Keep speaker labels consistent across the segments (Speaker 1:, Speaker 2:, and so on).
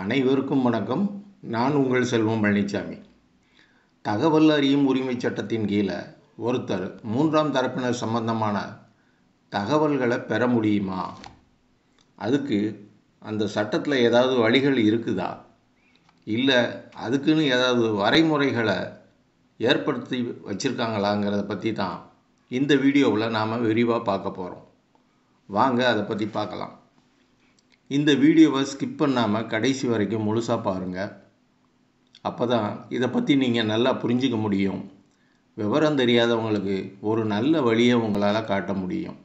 Speaker 1: அனைவருக்கும் வணக்கம் நான் உங்கள் செல்வம் பழனிசாமி தகவல் அறியும் உரிமை சட்டத்தின் கீழே ஒருத்தர் மூன்றாம் தரப்பினர் சம்பந்தமான தகவல்களை பெற முடியுமா அதுக்கு அந்த சட்டத்தில் ஏதாவது வழிகள் இருக்குதா இல்லை அதுக்குன்னு ஏதாவது வரைமுறைகளை ஏற்படுத்தி வச்சுருக்காங்களாங்கிறத பற்றி தான் இந்த வீடியோவில் நாம் விரிவாக பார்க்க போகிறோம் வாங்க அதை பற்றி பார்க்கலாம் இந்த வீடியோவை ஸ்கிப் பண்ணாமல் கடைசி வரைக்கும் முழுசாக பாருங்கள் அப்போ தான் இதை பற்றி நீங்கள் நல்லா புரிஞ்சிக்க முடியும் விவரம் தெரியாதவங்களுக்கு ஒரு நல்ல வழியை உங்களால் காட்ட முடியும்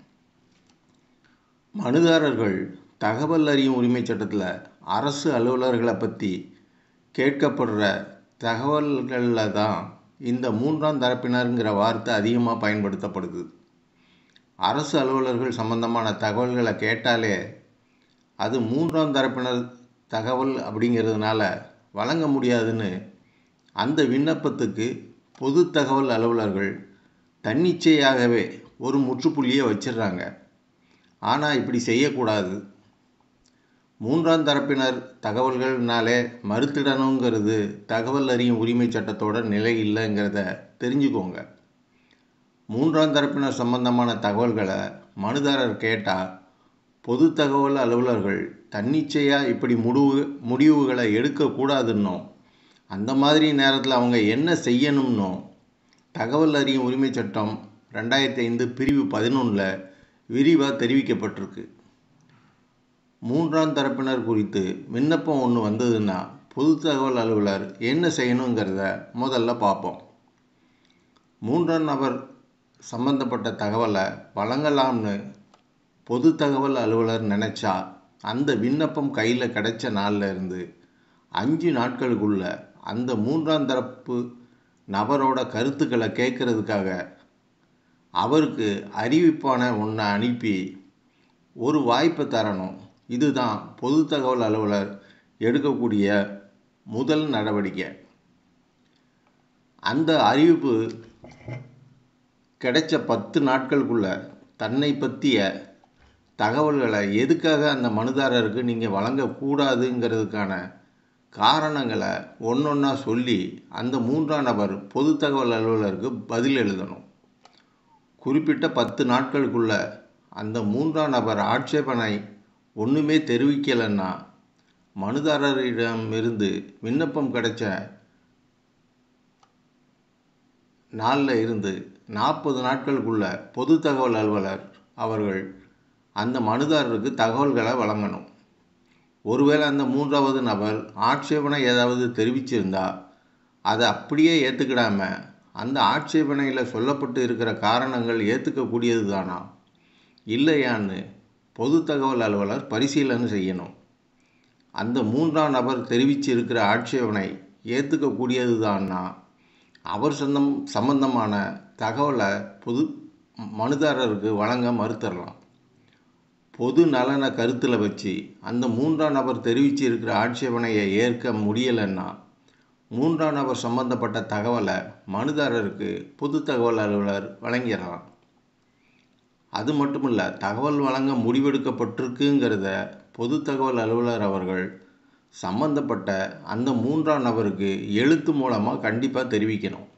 Speaker 1: மனுதாரர்கள் தகவல் அறியும் உரிமை சட்டத்தில் அரசு அலுவலர்களை பற்றி கேட்கப்படுற தகவல்களில் தான் இந்த மூன்றாம் தரப்பினருங்கிற வார்த்தை அதிகமாக பயன்படுத்தப்படுது அரசு அலுவலர்கள் சம்பந்தமான தகவல்களை கேட்டாலே அது மூன்றாம் தரப்பினர் தகவல் அப்படிங்கிறதுனால வழங்க முடியாதுன்னு அந்த விண்ணப்பத்துக்கு பொது தகவல் அலுவலர்கள் தன்னிச்சையாகவே ஒரு முற்றுப்புள்ளியை வச்சிடுறாங்க ஆனால் இப்படி செய்யக்கூடாது மூன்றாம் தரப்பினர் தகவல்கள்னாலே மறுத்திடணுங்கிறது தகவல் அறியும் உரிமை சட்டத்தோட நிலை இல்லைங்கிறத தெரிஞ்சுக்கோங்க மூன்றாம் தரப்பினர் சம்பந்தமான தகவல்களை மனுதாரர் கேட்டால் பொது தகவல் அலுவலர்கள் தன்னிச்சையாக இப்படி முடிவு முடிவுகளை எடுக்கக்கூடாதுன்னோ அந்த மாதிரி நேரத்தில் அவங்க என்ன செய்யணும்னோ தகவல் அறியும் உரிமை சட்டம் ரெண்டாயிரத்தி ஐந்து பிரிவு பதினொன்றில் விரிவாக தெரிவிக்கப்பட்டிருக்கு மூன்றாம் தரப்பினர் குறித்து விண்ணப்பம் ஒன்று வந்ததுன்னா பொது தகவல் அலுவலர் என்ன செய்யணுங்கிறத முதல்ல பார்ப்போம் மூன்றாம் நபர் சம்பந்தப்பட்ட தகவலை வழங்கலாம்னு பொது தகவல் அலுவலர் நினச்சா அந்த விண்ணப்பம் கையில் கிடைச்ச நாளில் இருந்து அஞ்சு நாட்களுக்குள்ள அந்த மூன்றாம் தரப்பு நபரோட கருத்துக்களை கேட்குறதுக்காக அவருக்கு அறிவிப்பான ஒன்றை அனுப்பி ஒரு வாய்ப்பை தரணும் இதுதான் பொது தகவல் அலுவலர் எடுக்கக்கூடிய முதல் நடவடிக்கை அந்த அறிவிப்பு கிடைச்ச பத்து நாட்களுக்குள்ள தன்னை பற்றிய தகவல்களை எதுக்காக அந்த மனுதாரருக்கு நீங்கள் வழங்கக்கூடாதுங்கிறதுக்கான காரணங்களை ஒன்றா சொல்லி அந்த மூன்றாம் நபர் பொது தகவல் அலுவலருக்கு பதில் எழுதணும் குறிப்பிட்ட பத்து நாட்களுக்குள்ள அந்த மூன்றாம் நபர் ஆட்சேபனை ஒன்றுமே தெரிவிக்கலைன்னா மனுதாரரிடமிருந்து விண்ணப்பம் கிடைச்ச நாளில் இருந்து நாற்பது நாட்களுக்குள்ள பொது தகவல் அலுவலர் அவர்கள் அந்த மனுதாரருக்கு தகவல்களை வழங்கணும் ஒருவேளை அந்த மூன்றாவது நபர் ஆட்சேபனை ஏதாவது தெரிவிச்சிருந்தால் அதை அப்படியே ஏற்றுக்கிடாம அந்த ஆட்சேபனையில் சொல்லப்பட்டு இருக்கிற காரணங்கள் ஏற்றுக்கக்கூடியது தானா இல்லையான்னு பொது தகவல் அலுவலர் பரிசீலனை செய்யணும் அந்த மூன்றாம் நபர் தெரிவிச்சிருக்கிற ஆட்சேபனை ஏற்றுக்கக்கூடியது தான்னா அவர் சொந்தம் சம்பந்தமான தகவலை பொது மனுதாரருக்கு வழங்க மறுத்தரலாம் பொது நலனை கருத்தில் வச்சு அந்த மூன்றாம் நபர் தெரிவிச்சிருக்கிற ஆட்சேபனையை ஏற்க முடியலைன்னா மூன்றாம் நபர் சம்பந்தப்பட்ட தகவலை மனுதாரருக்கு பொது தகவல் அலுவலர் வழங்கிறான் அது மட்டும் இல்லை தகவல் வழங்க முடிவெடுக்கப்பட்டிருக்குங்கிறத பொது தகவல் அலுவலர் அவர்கள் சம்பந்தப்பட்ட அந்த மூன்றாம் நபருக்கு எழுத்து மூலமாக கண்டிப்பாக தெரிவிக்கணும்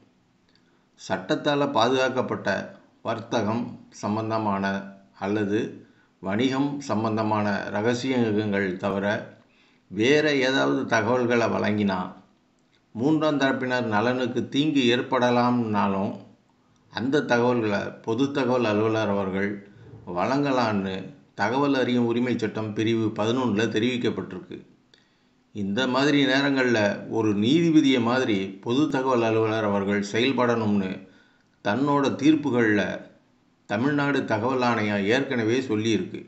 Speaker 1: சட்டத்தால் பாதுகாக்கப்பட்ட வர்த்தகம் சம்பந்தமான அல்லது வணிகம் சம்பந்தமான ரகசியங்கள் தவிர வேறு ஏதாவது தகவல்களை வழங்கினா மூன்றாம் தரப்பினர் நலனுக்கு தீங்கு ஏற்படலாம்னாலும் அந்த தகவல்களை பொது தகவல் அலுவலர் அவர்கள் வழங்கலான்னு தகவல் அறியும் உரிமை சட்டம் பிரிவு பதினொன்றில் தெரிவிக்கப்பட்டிருக்கு இந்த மாதிரி நேரங்களில் ஒரு நீதிபதியை மாதிரி பொது தகவல் அலுவலர் அவர்கள் செயல்படணும்னு தன்னோட தீர்ப்புகளில் தமிழ்நாடு தகவல் ஆணையம் ஏற்கனவே சொல்லியிருக்கு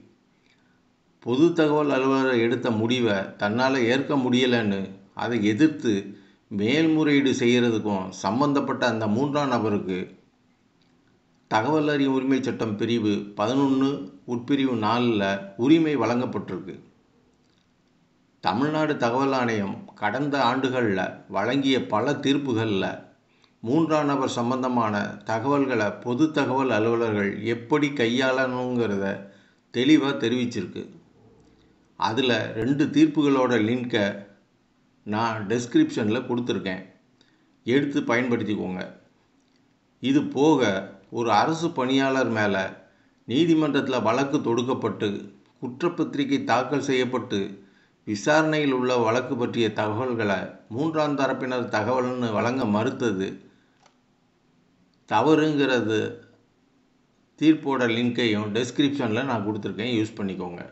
Speaker 1: பொது தகவல் அலுவலர் எடுத்த முடிவை தன்னால் ஏற்க முடியலைன்னு அதை எதிர்த்து மேல்முறையீடு செய்கிறதுக்கும் சம்பந்தப்பட்ட அந்த மூன்றாம் நபருக்கு தகவல் அறியும் உரிமை சட்டம் பிரிவு பதினொன்று உட்பிரிவு நாலில் உரிமை வழங்கப்பட்டிருக்கு தமிழ்நாடு தகவல் ஆணையம் கடந்த ஆண்டுகளில் வழங்கிய பல தீர்ப்புகளில் மூன்றாம் நபர் சம்பந்தமான தகவல்களை பொது தகவல் அலுவலர்கள் எப்படி கையாளணுங்கிறத தெளிவாக தெரிவிச்சிருக்கு அதில் ரெண்டு தீர்ப்புகளோட லிங்கை நான் டெஸ்கிரிப்ஷனில் கொடுத்துருக்கேன் எடுத்து பயன்படுத்திக்கோங்க இது போக ஒரு அரசு பணியாளர் மேலே நீதிமன்றத்தில் வழக்கு தொடுக்கப்பட்டு குற்றப்பத்திரிகை தாக்கல் செய்யப்பட்டு விசாரணையில் உள்ள வழக்கு பற்றிய தகவல்களை மூன்றாம் தரப்பினர் தகவல்னு வழங்க மறுத்தது தவறுங்கிறது தீர்ப்போட லிங்க்கையும் டெஸ்கிரிப்ஷனில் நான் கொடுத்துருக்கேன் யூஸ் பண்ணிக்கோங்க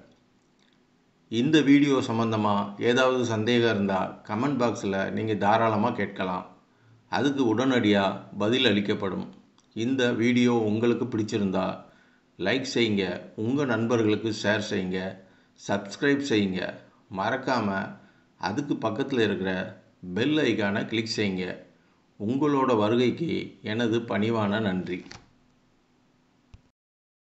Speaker 1: இந்த வீடியோ சம்மந்தமாக ஏதாவது சந்தேகம் இருந்தால் கமெண்ட் பாக்ஸில் நீங்கள் தாராளமாக கேட்கலாம் அதுக்கு உடனடியாக பதில் அளிக்கப்படும் இந்த வீடியோ உங்களுக்கு பிடிச்சிருந்தா லைக் செய்யுங்க உங்கள் நண்பர்களுக்கு ஷேர் செய்யுங்க சப்ஸ்கிரைப் செய்யுங்க மறக்காமல் அதுக்கு பக்கத்தில் இருக்கிற பெல் ஐக்கானை கிளிக் செய்யுங்க உங்களோட வருகைக்கு எனது பணிவான நன்றி